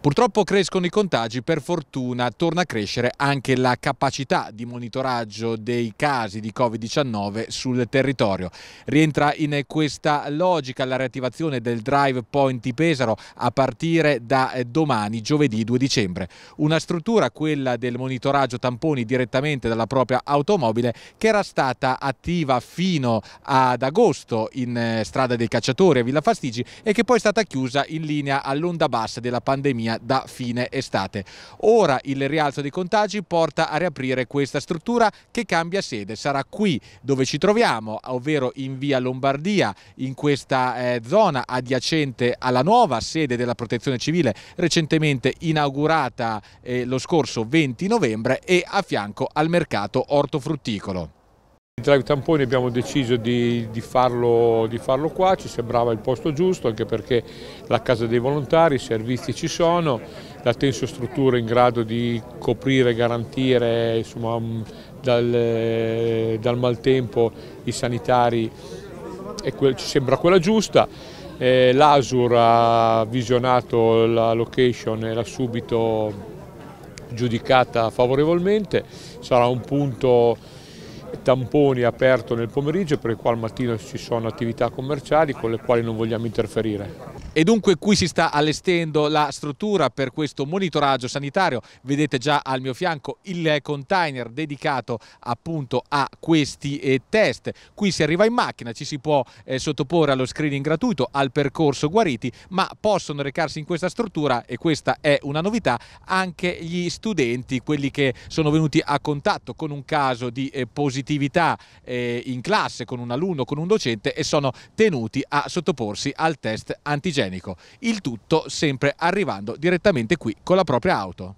Purtroppo crescono i contagi, per fortuna torna a crescere anche la capacità di monitoraggio dei casi di Covid-19 sul territorio. Rientra in questa logica la riattivazione del Drive Point di Pesaro a partire da eh, domani, giovedì 2 dicembre. Una struttura, quella del monitoraggio tamponi direttamente dalla propria automobile, che era stata attiva fino ad agosto in eh, strada dei cacciatori a Villa Fastigi e che poi è stata chiusa in linea all'onda bassa della pandemia Sardegna da fine estate. Ora il rialzo dei contagi porta a riaprire questa struttura che cambia sede. Sarà qui dove ci troviamo, ovvero in via Lombardia, in questa eh, zona adiacente alla nuova sede della Protezione Civile recentemente inaugurata eh, lo scorso 20 novembre e a fianco al mercato ortofrutticolo. Il drive tamponi abbiamo deciso di, di, farlo, di, farlo, qua, ci sembrava il posto giusto anche perché la casa dei volontari, i servizi ci sono, la tensostruttura in grado di coprire, e garantire insomma, mm, dal, eh, dal, maltempo i sanitari quel, ci sembra quella giusta. Eh, L'Asur ha visionato la location e l'ha subito giudicata favorevolmente, sarà un punto tamponi aperto nel pomeriggio per il quale al mattino ci sono attività commerciali con le quali non vogliamo interferire. E dunque qui si sta allestendo la struttura per questo monitoraggio sanitario, vedete già al mio fianco il container dedicato appunto a questi eh, test, qui si arriva in macchina, ci si può eh, sottoporre allo screening gratuito, al percorso guariti, ma possono recarsi in questa struttura e questa è una novità anche gli studenti, quelli che sono venuti a contatto con un caso di positività eh, positività eh, in classe con un alunno, con un docente e sono tenuti a sottoporsi al test antigenico. Il tutto sempre arrivando direttamente qui con la propria auto.